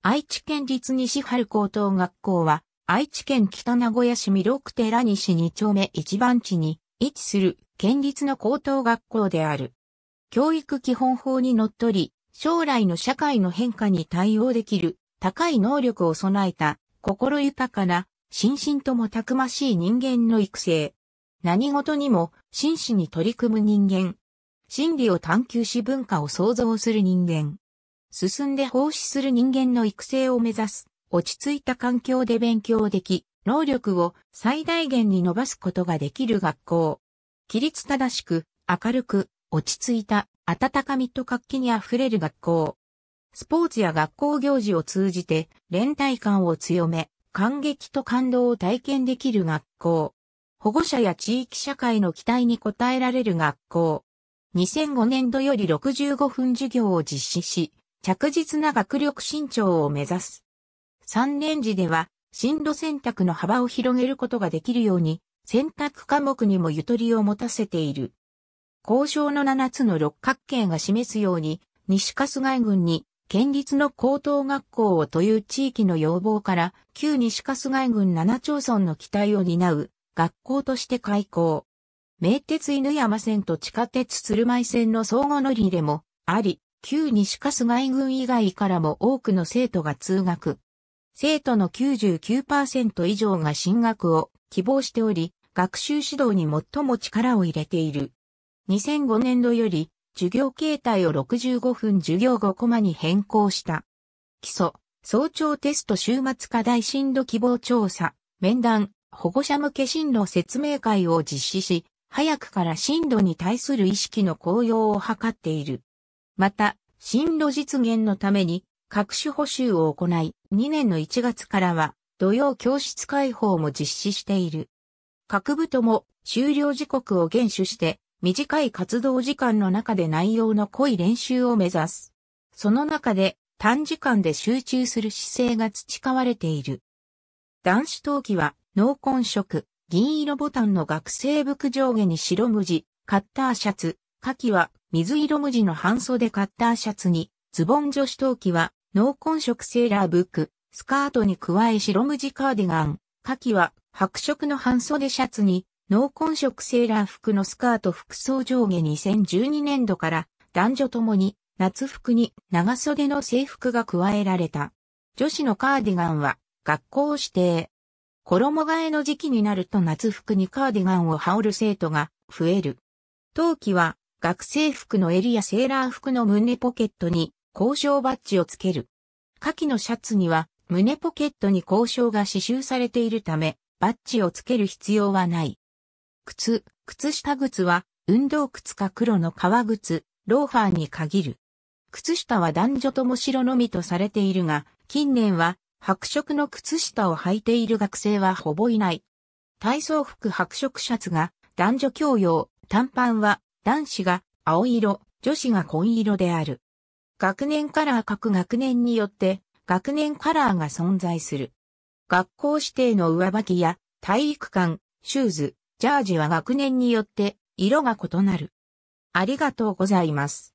愛知県立西春高等学校は、愛知県北名古屋市三六寺西二丁目一番地に位置する県立の高等学校である。教育基本法にのっとり、将来の社会の変化に対応できる高い能力を備えた心豊かな心身ともたくましい人間の育成。何事にも真摯に取り組む人間。真理を探求し文化を創造する人間。進んで奉仕する人間の育成を目指す、落ち着いた環境で勉強でき、能力を最大限に伸ばすことができる学校。規律正しく、明るく、落ち着いた、温かみと活気に溢れる学校。スポーツや学校行事を通じて、連帯感を強め、感激と感動を体験できる学校。保護者や地域社会の期待に応えられる学校。2005年度より65分授業を実施し、着実な学力伸長を目指す。三年時では、進路選択の幅を広げることができるように、選択科目にもゆとりを持たせている。交渉の七つの六角形が示すように、西春日郡に、県立の高等学校をという地域の要望から、旧西春日郡七町村の期待を担う、学校として開校。名鉄犬山線と地下鉄鶴舞線の相互乗り入れも、あり、旧西春日井郡以外からも多くの生徒が通学。生徒の99%以上が進学を希望しており、学習指導に最も力を入れている。2005年度より、授業形態を65分授業5コマに変更した。基礎、早朝テスト週末課題進路希望調査、面談、保護者向け進路説明会を実施し、早くから進路に対する意識の高揚を図っている。また、進路実現のために各種補修を行い、2年の1月からは土曜教室開放も実施している。各部とも終了時刻を厳守して、短い活動時間の中で内容の濃い練習を目指す。その中で短時間で集中する姿勢が培われている。男子陶器は、濃紺色、銀色ボタンの学生服上下に白無地、カッターシャツ、下記は水色無地の半袖カッターシャツに、ズボン女子陶器は、濃紺色セーラーブック、スカートに加え白無地カーディガン、カキは白色の半袖シャツに、濃紺色セーラー服のスカート服装上下2012年度から、男女ともに、夏服に長袖の制服が加えられた。女子のカーディガンは、学校指定。衣替えの時期になると夏服にカーディガンを羽織る生徒が増える。陶器は学生服の襟やセーラー服の胸ポケットに交渉バッジをつける。下記のシャツには胸ポケットに交渉が刺繍されているため、バッジをつける必要はない。靴、靴下靴は運動靴か黒の革靴、ローファーに限る。靴下は男女とも白のみとされているが、近年は白色の靴下を履いている学生はほぼいない。体操服白色シャツが男女共用、短パンは男子が青色、女子が紺色である。学年カラー各学年によって学年カラーが存在する。学校指定の上履きや体育館、シューズ、ジャージは学年によって色が異なる。ありがとうございます。